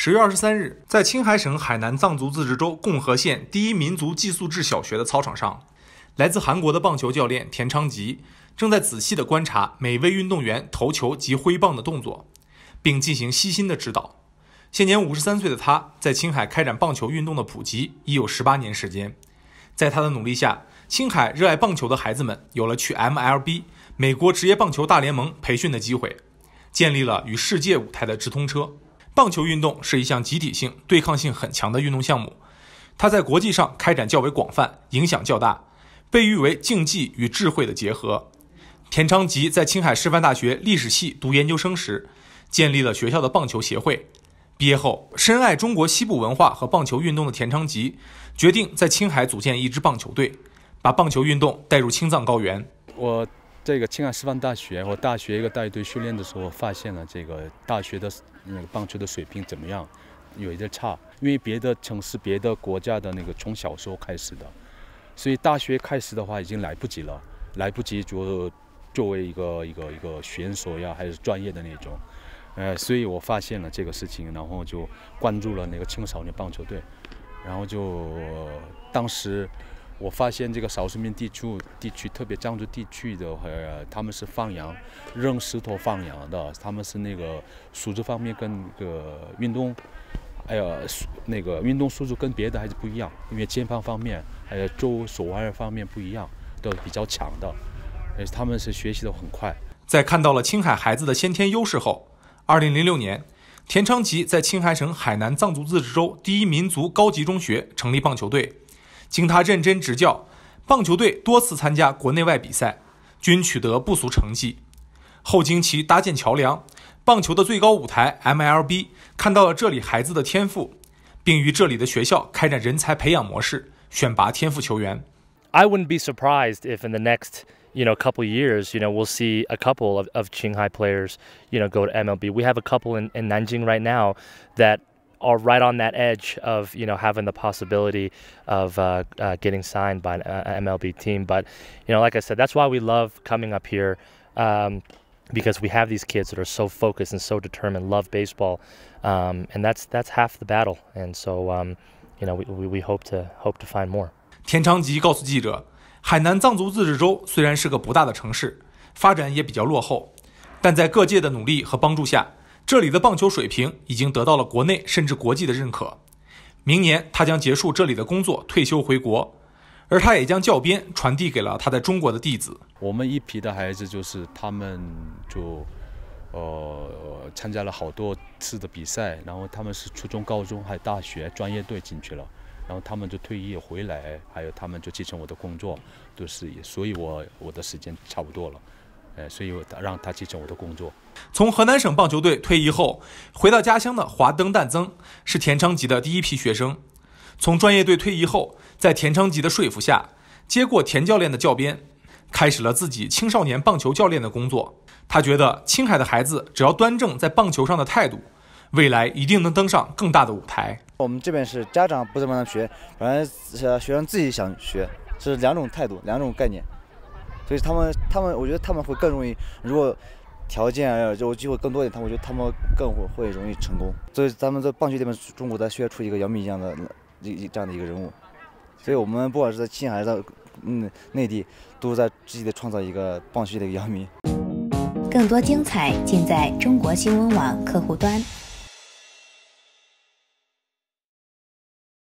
十月二十三日，在青海省海南藏族自治州共和县第一民族寄宿制小学的操场上，来自韩国的棒球教练田昌吉正在仔细地观察每位运动员投球及挥棒的动作，并进行悉心的指导。现年五十三岁的他，在青海开展棒球运动的普及已有十八年时间。在他的努力下，青海热爱棒球的孩子们有了去 MLB 美国职业棒球大联盟培训的机会，建立了与世界舞台的直通车。棒球运动是一项集体性、对抗性很强的运动项目，它在国际上开展较为广泛，影响较大，被誉为竞技与智慧的结合。田昌吉在青海师范大学历史系读研究生时，建立了学校的棒球协会。毕业后，深爱中国西部文化和棒球运动的田昌吉，决定在青海组建一支棒球队，把棒球运动带入青藏高原。我。这个青海师范大学我大学一个带队训练的时候，发现了这个大学的那个棒球的水平怎么样，有一点差。因为别的城市、别的国家的那个从小时候开始的，所以大学开始的话已经来不及了，来不及就作为一个一个一个选手呀，还是专业的那种。呃，所以我发现了这个事情，然后就关注了那个青少年棒球队，然后就当时。我发现这个少数民族地区，地区特别藏族地区的，呃，他们是放羊，扔石头放羊的，他们是那个素质方面跟那个运动，哎呀，那个运动素质跟别的还是不一样，因为肩膀方面，还有周手腕方面不一样，都比较强的，而且他们是学习的很快。在看到了青海孩子的先天优势后，2006年，田昌吉在青海省海南藏族自治州第一民族高级中学成立棒球队。经他认真执教，棒球队多次参加国内外比赛，均取得不俗成绩。后经其搭建桥梁，棒球的最高舞台 MLB 看到了这里孩子的天赋，并与这里的学校开展人才培养模式，选拔天赋球员。I wouldn't be surprised if in the next you know couple years you know we'll see a couple of of Qinghai players you know go to MLB. We have a couple in in Nanjing right now that. are right on that edge of you know having the possibility of uh, uh, getting signed by an uh, MLB team. But you know, like I said, that's why we love coming up here. Um, because we have these kids that are so focused and so determined, love baseball, um, and that's that's half the battle. And so, um, you know, we, we, we hope to hope to find more. 田昌吉告诉记者，海南藏族自治州虽然是个不大的城市，发展也比较落后，但在各界的努力和帮助下，这里的棒球水平已经得到了国内甚至国际的认可。明年他将结束这里的工作，退休回国，而他也将教鞭传递给了他在中国的弟子。我们一批的孩子就是他们就呃参加了好多次的比赛，然后他们是初中、高中还有大学专业队进去了，然后他们就退役回来，还有他们就继承我的工作，都是也，所以我我的时间差不多了。呃，所以我让他接承我的工作。从河南省棒球队退役后，回到家乡的华登旦增是田昌吉的第一批学生。从专业队退役后，在田昌吉的说服下，接过田教练的教鞭，开始了自己青少年棒球教练的工作。他觉得青海的孩子只要端正在棒球上的态度，未来一定能登上更大的舞台。我们这边是家长不怎么学，反来是学生自己想学，是两种态度，两种概念。所以他们，他们，我觉得他们会更容易。如果条件就机会更多一点，他我觉得他们更会会容易成功。所以咱们在棒球这边，中国在需要出一个姚明一样的一这样的一个人物。所以我们不管是在青海还是在嗯内地，都在积极的创造一个棒球的一个姚明。更多精彩尽在中国新闻网客户端。